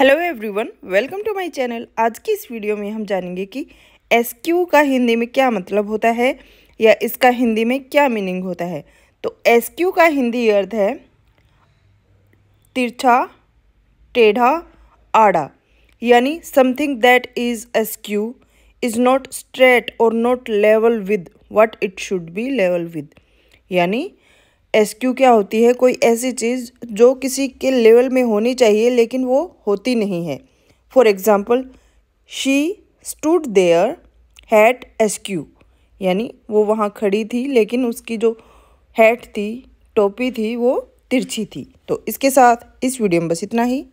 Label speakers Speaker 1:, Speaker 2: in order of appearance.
Speaker 1: hello everyone welcome to my channel आज की इस वीडियो में हम जानेंगे कि एस क्यू का हिंदी में क्या मतलब होता है या इसका हिंदी में क्या मीनिंग होता है तो एस क्यू का हिंदी अर्थ है तिरछा टेढ़ा आड़ा यानी something that is askew is not straight और not level with what it should be level with यानी एस क्यू क्या होती है कोई ऐसी चीज़ जो किसी के लेवल में होनी चाहिए लेकिन वो होती नहीं है for example she stood there hat askew यानी वो वहाँ खड़ी थी लेकिन उसकी जो हैट थी टोपी थी वो तिरछी थी तो इसके साथ इस वीडियो में बस इतना ही